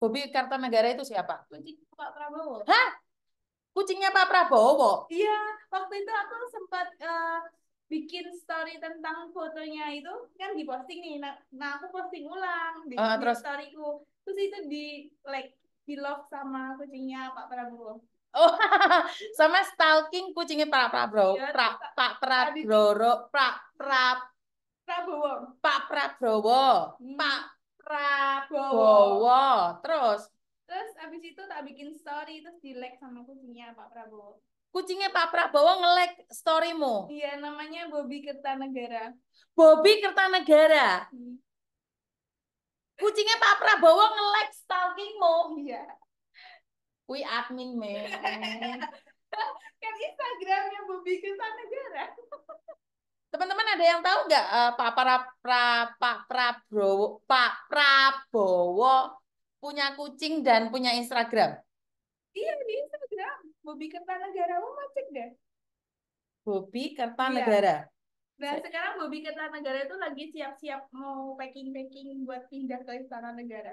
Bobi Kartanegara itu siapa? Kucing Pak Prabowo. Hah? Kucingnya Pak Prabowo? Iya, waktu itu aku sempat uh, bikin story tentang fotonya itu kan diposting nih. Nah, nah aku posting ulang di, uh, terus... di storyku. Terus itu di like di love sama kucingnya Pak Prabowo. Oh, sama stalking kucingnya Pak Prabowo. Iya, pra, Pak Prabowo, Pak Prabowo. Hmm. Pak Prabowo, Pak Prabowo. Terus? Terus abis itu tak bikin story, terus di like sama kucingnya Pak Prabowo. Kucingnya Pak Prabowo nge-like storymu? Iya, namanya Bobby Kertanegara. Bobby Kertanegara? Hmm. Kucingnya Pak Prabowo nge-like stalkingmu? Iya. Kui admin, men. kan Instagramnya Bobby Kertanegara. Teman-teman ada yang tahu nggak uh, Pak pra, pra, Pak Prabowo Pak Prabowo punya kucing dan punya Instagram? Iya di Instagram. Bobi Kertanegara lo ngecek deh. Bobi iya. Kertanegara. Iya. Nah sekarang Bobi Kertanegara itu lagi siap-siap mau packing-packing buat pindah ke Istana Negara.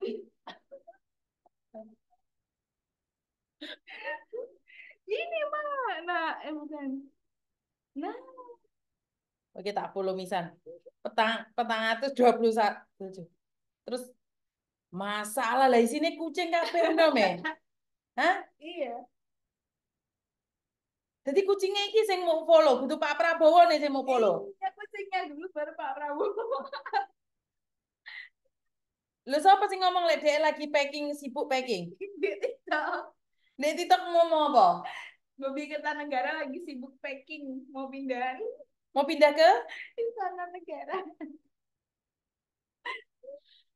Ini mah, nah, eh bukan. Nah, Oke tak puluh misal. Petang petang atas dua puluh satu. Terus masalah lah sini kucing kabeh enom ya. Hah? Iya. Jadi kucingnya ini yang mau follow, butuh Pak Prabowo nih yang mau follow. Iya, kucingnya dulu baru Pak Prabowo. Lu siapa sih ngomong lek dia lagi packing, sibuk packing? Di TikTok. mau TikTok Mau bikin tanah Kertanegara lagi sibuk packing, mau pindahan. Mau pindah ke? Istana negara.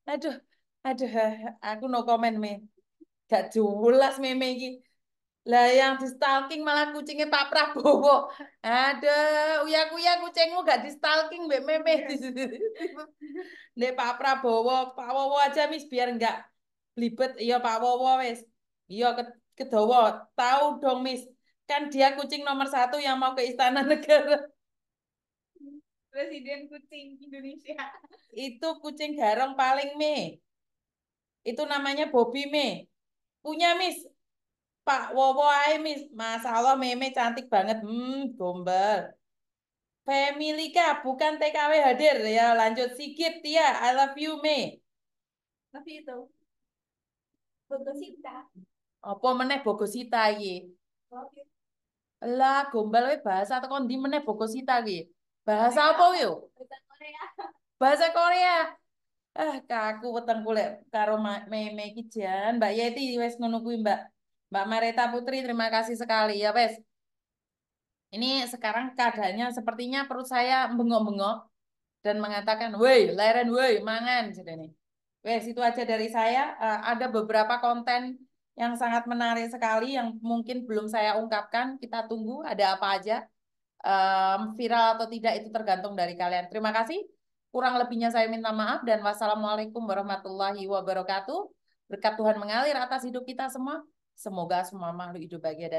aduh, aduh, eh, aku no comment me. Gak jelas meme ini. Lah yang di stalking malah kucingnya Pak Prabowo. Ada uya-uya kucingmu gak di stalking be meme. deh Pak Prabowo, Pak Wowo aja mis biar enggak libet iya Pak Wowo wes, Iya kedowo, tahu dong mis. Kan dia kucing nomor satu yang mau ke istana negara. Presiden kucing Indonesia. Itu kucing garong paling me. Itu namanya Bobby me. Punya Miss Pak Wowo ae Miss. Mas Allah meme cantik banget. Hmm, gombel. Ka, bukan TKW hadir ya. Lanjut sikit Tia, I love you me. Tapi itu Bogosita. Apa meneh Bogosita iki? Okay. Lah gombal we bahasa tekan kondi meneh Bogosita iki? Bahasa apa yo? Bahasa Korea. Ah, kaku weteng kulit karo meme iki jan. Mbak Yeti wes ngono kuwi, Mbak. Mbak Mareta Putri, terima kasih sekali ya, wes. Ini sekarang keadaannya sepertinya perut saya bengok-bengok dan mengatakan, "Woi, leren woi, mangan." Jadi gitu Wes, itu aja dari saya. Uh, ada beberapa konten yang sangat menarik sekali yang mungkin belum saya ungkapkan. Kita tunggu ada apa aja um, viral atau tidak itu tergantung dari kalian. Terima kasih. Kurang lebihnya saya minta maaf dan wassalamualaikum warahmatullahi wabarakatuh. Berkat Tuhan mengalir atas hidup kita semua. Semoga semua makhluk hidup bahagia dan